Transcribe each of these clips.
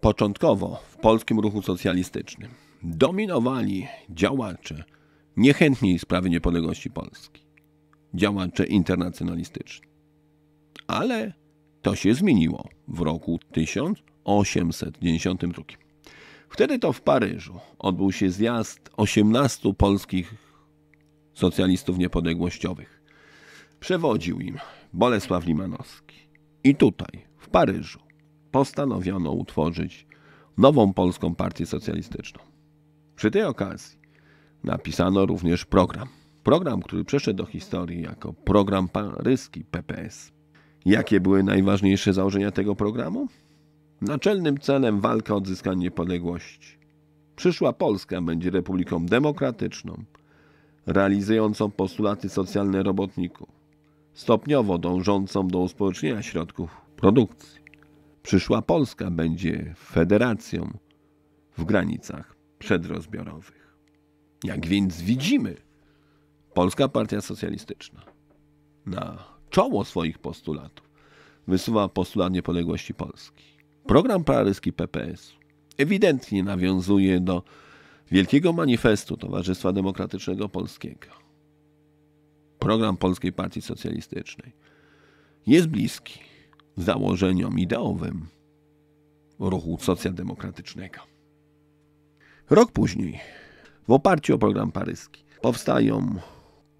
Początkowo w polskim ruchu socjalistycznym dominowali działacze niechętni sprawy niepodległości Polski, działacze internacjonalistyczni. Ale to się zmieniło w roku 1892. Wtedy to w Paryżu odbył się zjazd 18 polskich socjalistów niepodległościowych. Przewodził im Bolesław Limanowski. I tutaj, w Paryżu, postanowiono utworzyć nową Polską Partię Socjalistyczną. Przy tej okazji napisano również program. Program, który przeszedł do historii jako program paryski PPS. Jakie były najważniejsze założenia tego programu? Naczelnym celem walka o odzyskanie niepodległości. Przyszła Polska będzie republiką demokratyczną, realizującą postulaty socjalne robotników, stopniowo dążącą do uspołecznienia środków produkcji. Przyszła Polska będzie federacją w granicach przedrozbiorowych. Jak więc widzimy, Polska Partia Socjalistyczna na czoło swoich postulatów wysuwa postulat niepodległości Polski. Program paryski PPS ewidentnie nawiązuje do Wielkiego Manifestu Towarzystwa Demokratycznego Polskiego. Program Polskiej Partii Socjalistycznej jest bliski założeniom ideowym ruchu socjaldemokratycznego. Rok później, w oparciu o program paryski, powstają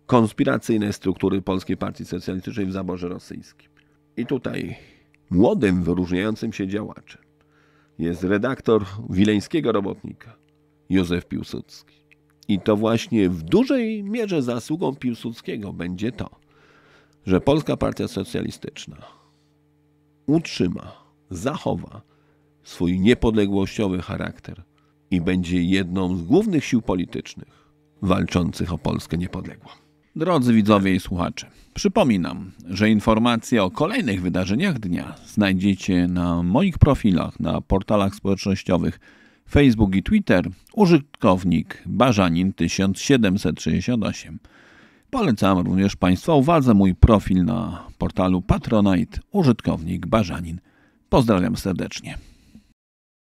konspiracyjne struktury Polskiej Partii Socjalistycznej w zaborze rosyjskim. I tutaj młodym, wyróżniającym się działaczem jest redaktor wileńskiego robotnika Józef Piłsudski. I to właśnie w dużej mierze zasługą Piłsudskiego będzie to, że Polska Partia Socjalistyczna utrzyma, zachowa swój niepodległościowy charakter i będzie jedną z głównych sił politycznych walczących o Polskę niepodległą. Drodzy widzowie i słuchacze, przypominam, że informacje o kolejnych wydarzeniach dnia znajdziecie na moich profilach na portalach społecznościowych Facebook i Twitter użytkownik Barzanin1768. Polecam również Państwa uwadze mój profil na portalu Patronite, użytkownik Barzanin. Pozdrawiam serdecznie.